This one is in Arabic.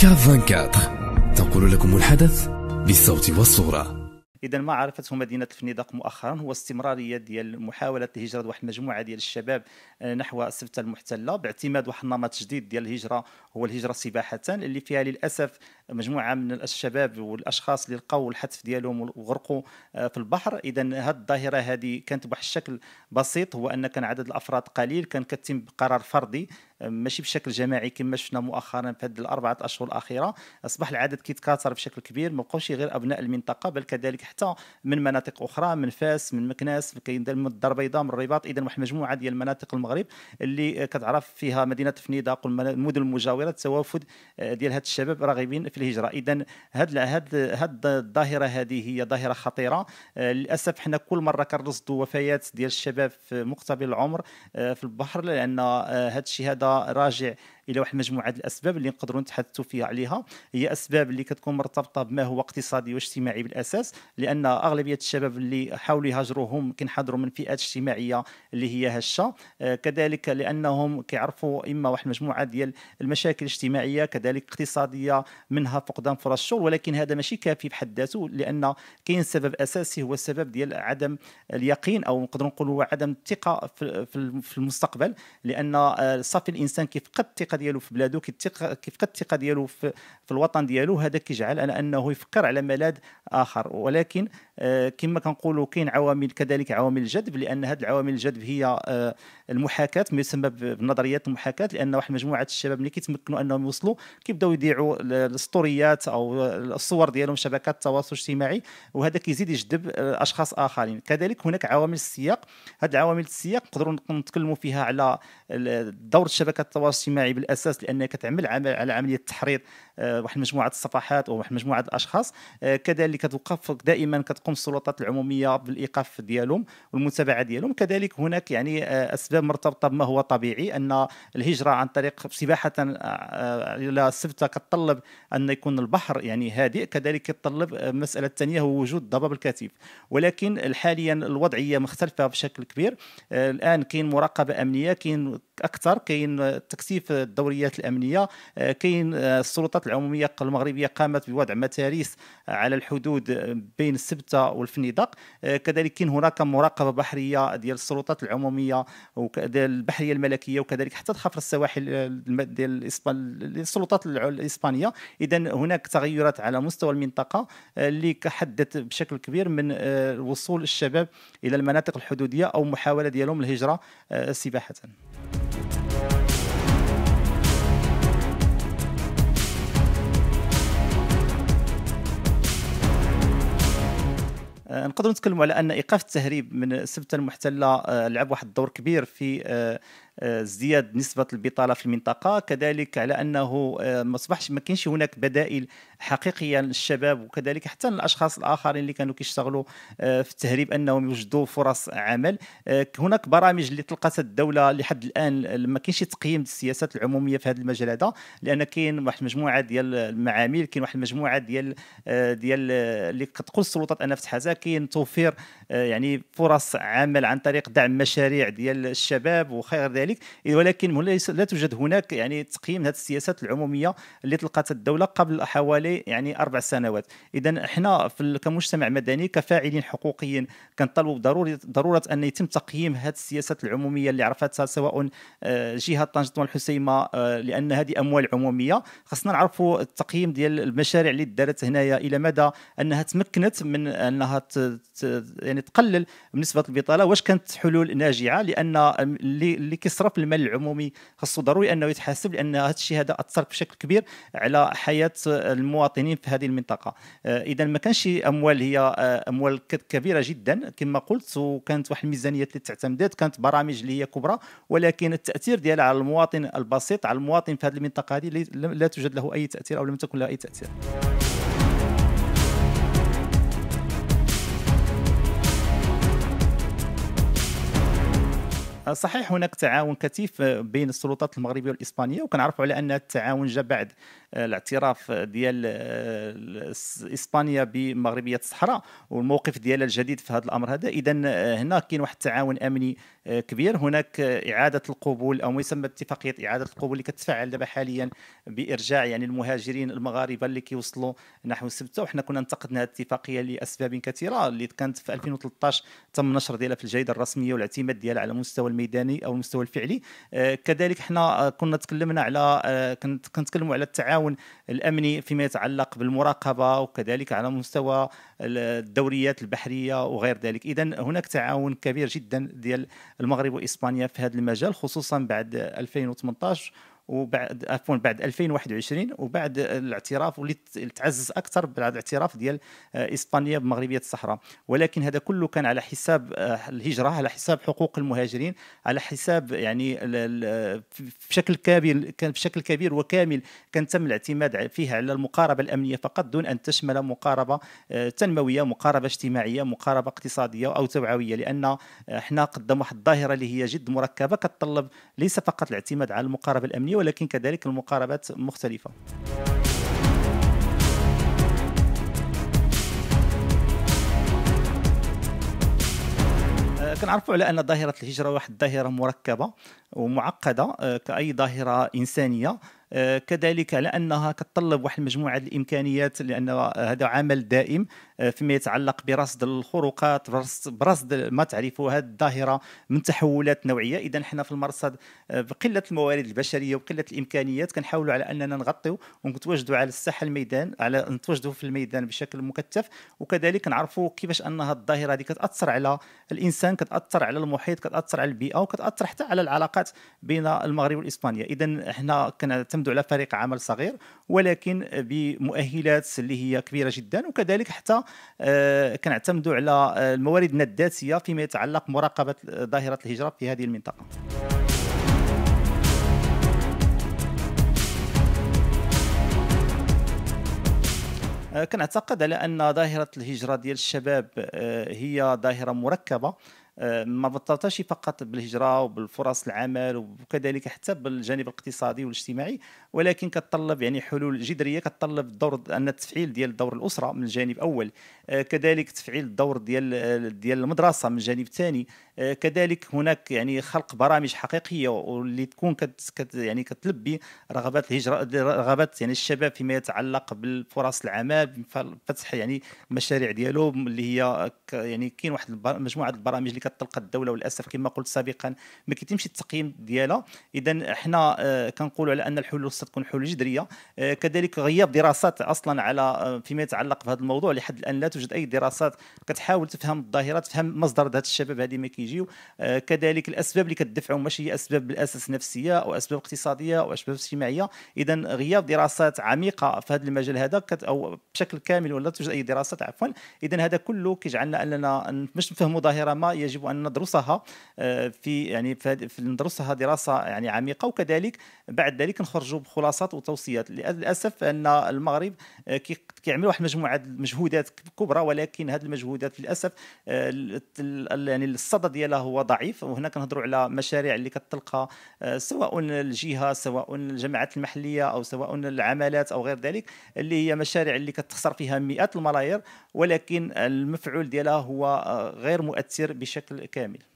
كاف 24 تنقل لكم الحدث بالصوت والصورة إذا ما عرفته مدينة الفنيدق مؤخرا هو استمرارية ديال محاولة هجرة واحد المجموعة ديال الشباب آه، نحو السبتة المحتلة باعتماد واحد النمط جديد ديال الهجرة هو الهجرة سباحة اللي فيها للأسف مجموعة من الشباب والأشخاص اللي لقوا الحتف ديالهم وغرقوا آه، في البحر إذا هذه الظاهرة هذه كانت بواحد الشكل بسيط هو أن كان عدد الأفراد قليل كان كتم بقرار فردي ماشي بشكل جماعي كما شفنا مؤخرا في هذه الاربعه اشهر الاخيره اصبح العدد كيتكاثر بشكل كبير ما بقوش غير ابناء المنطقه بل كذلك حتى من مناطق اخرى من فاس من مكناس كاين من الدار البيضاء من الرباط اذا واحد المجموعه ديال المناطق المغرب اللي كتعرف فيها مدينه فنيده المدن المجاوره التوافد آه، ديال هاد الشباب راغبين في الهجره اذا هاد هاد هاد الظاهره هذه هي ظاهره خطيره آه، للاسف حنا كل مره كنرصدوا وفيات ديال الشباب في مقتبل العمر آه، في البحر لان هاد الشيء هذا راجع الى واحد المجموعه الاسباب اللي نقدروا نتحدثوا فيها عليها هي اسباب اللي كتكون مرتبطه بما هو اقتصادي واجتماعي بالاساس لان اغلبيه الشباب اللي حاولوا يهاجروا هم كنحضروا من فئات اجتماعيه اللي هي هشه آه، كذلك لانهم كيعرفوا اما واحد المجموعه ديال المشاكل الاجتماعيه كذلك اقتصاديه منها فقدان فرص الشغل ولكن هذا ماشي كافي بحد ذاته لان كاين سبب اساسي هو السبب ديال عدم اليقين او نقدروا نقولوا عدم الثقه في المستقبل لان آه، صافي الانسان كيفقد الثقه ديالو في بلاده كيفقد الثقه ديالو في, في الوطن ديالو هذا كيجعل على انه يفكر على ملاذ اخر ولكن آه، كما كنقولوا كاين عوامل كذلك عوامل الجذب لان هذه العوامل الجذب هي آه، المحاكاه ما يسمى بنظريات المحاكاه لان واحد مجموعه الشباب اللي كيتمكنوا انهم يوصلوا كيبداو يذيعوا السطوريات او الصور ديالهم شبكات التواصل الاجتماعي وهذا كيزيد يجذب آه، اشخاص اخرين كذلك هناك عوامل السياق هذه العوامل السياق نقدروا نتكلموا فيها على دور شبكات التواصل الاجتماعي الاساس لانك تعمل على عمليه تحريض آه، واحد مجموعه الصفحات او واحد مجموعه الاشخاص آه، كذلك كتوقف دائما كتقوم السلطات العموميه بالايقاف ديالهم والمتابعه ديالهم كذلك هناك يعني آه، اسباب مرتبطه بما هو طبيعي ان الهجره عن طريق سباحه الى السبته كتطلب ان يكون البحر يعني هادئ كذلك كتطلب المساله الثانيه هو وجود ضباب الكثيف ولكن حاليا الوضعيه مختلفه بشكل كبير الان كاين مراقبه امنيه كاين اكثر كاين تكثيف الدوريات الامنيه كاين السلطات العموميه المغربيه قامت بوضع متاريس على الحدود بين السبته والفنيدق آه، كذلك كان هناك مراقبه بحريه ديال السلطات العموميه البحريه الملكيه وكذلك حتى خفر السواحل آه، ديال السلطات الاسبانيه اذا هناك تغيرات على مستوى المنطقه آه، اللي حدت بشكل كبير من وصول الشباب الى المناطق الحدوديه او محاوله ديالهم الهجره سباحه نقدروا نتكلموا على ان ايقاف التهريب من السبته المحتله آه، لعب واحد الدور كبير في آه، ازدياد آه، نسبه البطاله في المنطقه كذلك على انه آه، ما اصبحش ما كاينش هناك بدائل حقيقيه للشباب وكذلك حتى للاشخاص الاخرين اللي كانوا كيشتغلوا آه، في التهريب انهم يوجدوا فرص عمل هناك برامج اللي طلقتها الدوله لحد الان ما كاينش تقييم السياسات العموميه في هذا المجال هذا لان كاين واحد المجموعه ديال المعامل كاين واحد المجموعه ديال ديال اللي كتقول السلطات انها فتحتها كاين توفير يعني فرص عمل عن طريق دعم مشاريع ديال الشباب وخير ذلك ذلك ولكن لا توجد هناك يعني تقييم هذه السياسات العموميه اللي طلقتها الدوله قبل حوالي يعني اربع سنوات اذا احنا كمجتمع مدني كفاعلين حقوقيين كنطالبوا بضروره ضروره ان يتم تقييم هذه السياسات العموميه اللي عرفتها سواء آه، جهه طنجه والحسيمه آه، لان هذه اموال عموميه خصنا نعرفوا التقييم ديال المشاريع اللي دارت هنايا الى مدى انها تمكنت من انها يعني تقلل من نسبه البطاله واش كانت حلول ناجعه لان اللي اللي يصرف المال العمومي خاصه ضروري انه يتحاسب لان هذا الشيء هذا اثر بشكل كبير على حياه المواطنين في هذه المنطقه آه، اذا ما كانش اموال هي آه، اموال كبيره جدا كما قلت وكانت واحد الميزانيات اللي تعتمدت كانت برامج اللي هي كبرى ولكن التاثير ديالها على المواطن البسيط على المواطن في هذه المنطقه هذه لا توجد له اي تاثير او لم تكن له اي تاثير صحيح هناك تعاون كثيف بين السلطات المغربيه والاسبانيه وكنعرفوا على ان التعاون جاء بعد الاعتراف ديال آه، اسبانيا بمغربيه الصحراء والموقف ديالها الجديد في هذا الامر هذا اذا آه، هنا كاين واحد التعاون امني آه، كبير هناك اعاده القبول او ما يسمى اتفاقيه اعاده القبول اللي كتفعل دابا حاليا بارجاع يعني المهاجرين المغاربه اللي كيوصلوا نحو سبته وحنا كنا انتقدنا هذه الاتفاقيه لاسباب كثيره اللي كانت في 2013 تم نشر ديالها في الجريده الرسميه والاعتماد ديالها على المستوى الميداني او المستوى الفعلي كذلك حنا كنا تكلمنا على كنت كنتكلموا على التعاون التعاون الامني فيما يتعلق بالمراقبه وكذلك على مستوى الدوريات البحريه وغير ذلك اذا هناك تعاون كبير جدا ديال المغرب واسبانيا في هذا المجال خصوصا بعد 2018 وبعد عفوا بعد 2021 وبعد الاعتراف واللي تعزز اكثر بعد الاعتراف ديال آه، اسبانيا بمغربيه الصحراء ولكن هذا كله كان على حساب آه، الهجره على حساب حقوق المهاجرين على حساب يعني بشكل كبير كان بشكل كبير وكامل كان تم الاعتماد فيها على المقاربه الامنيه فقط دون ان تشمل مقاربه آه، تنمويه مقاربه اجتماعيه مقاربه اقتصاديه او توعويه لان احنا قدام واحد الظاهره اللي هي جد مركبه كتطلب ليس فقط الاعتماد على المقاربه الامنيه ولكن كذلك المقاربات مختلفة آه، كنعرفوا على ان ظاهره الهجره واحد الظاهره مركبه ومعقده آه، كاي ظاهره انسانيه آه، كذلك على انها كتطلب واحد المجموعه الامكانيات لان هذا عمل دائم آه، فيما يتعلق برصد الخروقات برصد ما تعرفه هذه الظاهره من تحولات نوعيه اذا حنا في المرصد آه، بقله الموارد البشريه وقله الامكانيات كنحاولوا على اننا نغطي ونتواجدوا على الساحه الميدان على نتواجدوا في الميدان بشكل مكثف وكذلك نعرفوا كيفاش هذه الظاهره هذه كتاثر على الانسان كتاثر على المحيط كتاثر على البيئه وكتاثر حتى على العلاقات بين المغرب واسبانيا اذا حنا كنعتمد يعتمدوا على فريق عمل صغير ولكن بمؤهلات اللي هي كبيره جدا وكذلك حتى آه، كنعتمدوا على آه، الموارد الذاتيه فيما يتعلق مراقبه آه، ظاهره الهجره في هذه المنطقه كنعتقد على ان ظاهره الهجره ديال الشباب هي ظاهره مركبه آه، ما بطلتش فقط بالهجره وبالفرص العمل وكذلك حتى بالجانب الاقتصادي والاجتماعي ولكن كتطلب يعني حلول جذريه كتطلب دور ان التفعيل ديال دور الاسره من الجانب أول آه، كذلك تفعيل الدور ديال آه، ديال المدرسه من الجانب الثاني آه، كذلك هناك يعني خلق برامج حقيقيه واللي تكون كت كت يعني كتلبي رغبات الهجره رغبات يعني الشباب فيما يتعلق بالفرص العمل فتح يعني مشاريع ديالو اللي هي يعني كاين واحد مجموعه البرامج اللي كتطلق الدوله وللاسف كما قلت سابقا ما كيتمش التقييم ديالها اذا حنا آه، كنقولوا على ان الحلول ستكون حلول جذريه آه، كذلك غياب دراسات اصلا على فيما يتعلق بهذا الموضوع لحد الان لا توجد اي دراسات كتحاول تفهم الظاهره تفهم مصدر هذا الشباب هذه ما كيجيو آه، كذلك الاسباب اللي كتدفعهم ماشي هي اسباب بالاساس نفسيه او اسباب اقتصاديه او اسباب اجتماعيه اذا غياب دراسات عميقه في هذا المجال هذا او بشكل كامل ولا توجد اي دراسات عفوا اذا هذا كله كيجعلنا اننا باش نفهموا ظاهره ما يجب ان ندرسها آه، في يعني في ندرسها دراسه يعني عميقه وكذلك بعد ذلك نخرجوا بخلاصات وتوصيات للاسف ان المغرب آه، كيعملوا واحد مجموعه مجهودات كبرى ولكن هذه المجهودات للاسف يعني الصدى ديالها هو ضعيف وهنا كنهضروا على مشاريع اللي كتلقى آه، سواء الجهه سواء الجماعات المحليه او سواء العمالات او غير ذلك اللي هي مشاريع اللي كتخسر فيها مئات الملايير ولكن المفعول ديالها هو آه، غير مؤثر بشكل كامل